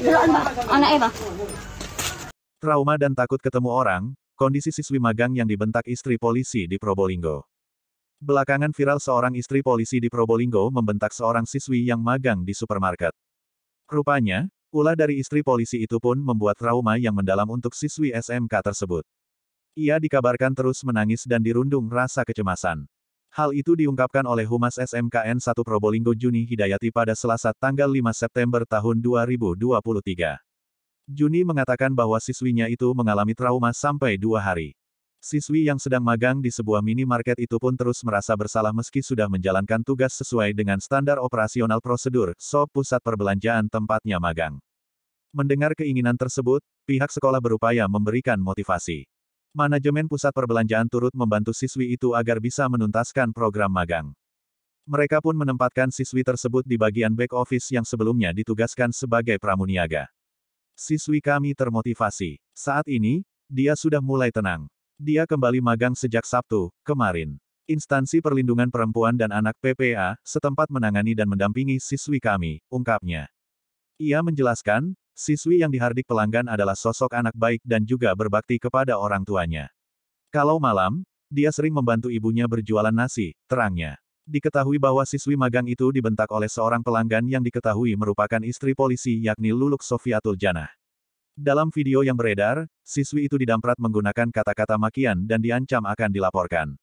Iya, trauma dan takut ketemu orang, kondisi siswi magang yang dibentak istri polisi di Probolinggo. Belakangan viral seorang istri polisi di Probolinggo membentak seorang siswi yang magang di supermarket. Rupanya, ulah dari istri polisi itu pun membuat trauma yang mendalam untuk siswi SMK tersebut. Ia dikabarkan terus menangis dan dirundung rasa kecemasan. Hal itu diungkapkan oleh Humas SMKN 1 Probolinggo Juni Hidayati pada Selasa tanggal 5 September tahun 2023. Juni mengatakan bahwa siswinya itu mengalami trauma sampai dua hari. Siswi yang sedang magang di sebuah minimarket itu pun terus merasa bersalah meski sudah menjalankan tugas sesuai dengan standar operasional prosedur, SOP pusat perbelanjaan tempatnya magang. Mendengar keinginan tersebut, pihak sekolah berupaya memberikan motivasi manajemen pusat perbelanjaan turut membantu siswi itu agar bisa menuntaskan program magang. Mereka pun menempatkan siswi tersebut di bagian back office yang sebelumnya ditugaskan sebagai pramuniaga. Siswi kami termotivasi. Saat ini, dia sudah mulai tenang. Dia kembali magang sejak Sabtu, kemarin. Instansi Perlindungan Perempuan dan Anak PPA setempat menangani dan mendampingi siswi kami, ungkapnya. Ia menjelaskan, Siswi yang dihardik pelanggan adalah sosok anak baik dan juga berbakti kepada orang tuanya. Kalau malam, dia sering membantu ibunya berjualan nasi, terangnya. Diketahui bahwa siswi magang itu dibentak oleh seorang pelanggan yang diketahui merupakan istri polisi yakni Luluk Sofiatul Janah. Dalam video yang beredar, siswi itu didamprat menggunakan kata-kata makian dan diancam akan dilaporkan.